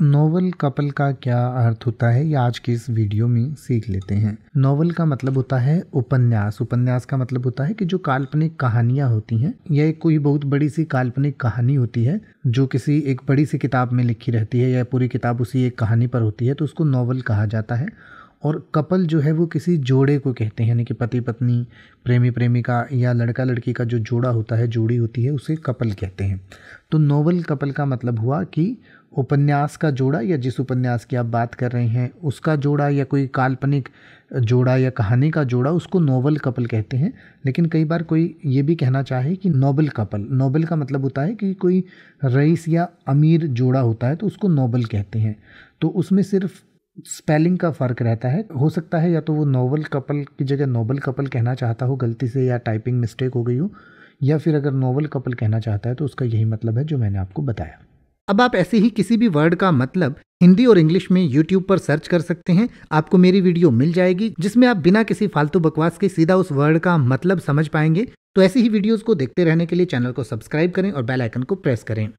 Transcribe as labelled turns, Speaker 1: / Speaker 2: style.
Speaker 1: novel couple का क्या अर्थ होता है ये आज के इस वीडियो में सीख लेते हैं नोवल का मतलब होता है उपन्यास उपन्यास का मतलब होता है कि जो काल्पनिक कहानियां होती हैं यह कोई बहुत बड़ी सी काल्पनिक कहानी होती है जो किसी एक बड़ी सी किताब में लिखी रहती है या पूरी किताब उसी एक कहानी पर होती है तो उसको नोवल कहा जाता है और कपल जो है वो किसी जोड़े को कहते हैं यानी कि पति पत्नी प्रेमी प्रेमिका या लड़का लड़की का जो जोड़ा होता है जोड़ी होती है उसे कपल कहते हैं तो नोवल कपल का मतलब हुआ कि उपन्यास का जोड़ा या जिस उपन्यास की आप बात कर रहे हैं उसका जोड़ा या कोई काल्पनिक जोड़ा या कहानी का जोड़ा उसको नोवल कपल कहते हैं लेकिन कई बार कोई ये भी कहना चाहे कि नोबल कपल नोबल का मतलब होता है कि कोई रईस या अमीर जोड़ा होता है तो उसको नोबल कहते हैं तो उसमें सिर्फ स्पेलिंग का फ़र्क रहता है हो सकता है या तो वो नोवल कपल की जगह नोबल कपल कहना चाहता हो गलती से या टाइपिंग मिस्टेक हो गई हो या फिर अगर नोवल कपल कहना चाहता है तो उसका यही मतलब है जो मैंने आपको बताया अब आप ऐसे ही किसी भी वर्ड का मतलब हिंदी और इंग्लिश में यूट्यूब पर सर्च कर सकते हैं आपको मेरी वीडियो मिल जाएगी जिसमें आप बिना किसी फालतू बकवास के सीधा उस वर्ड का मतलब समझ पाएंगे तो ऐसी ही वीडियोस को देखते रहने के लिए चैनल को सब्सक्राइब करें और बेल आइकन को प्रेस करें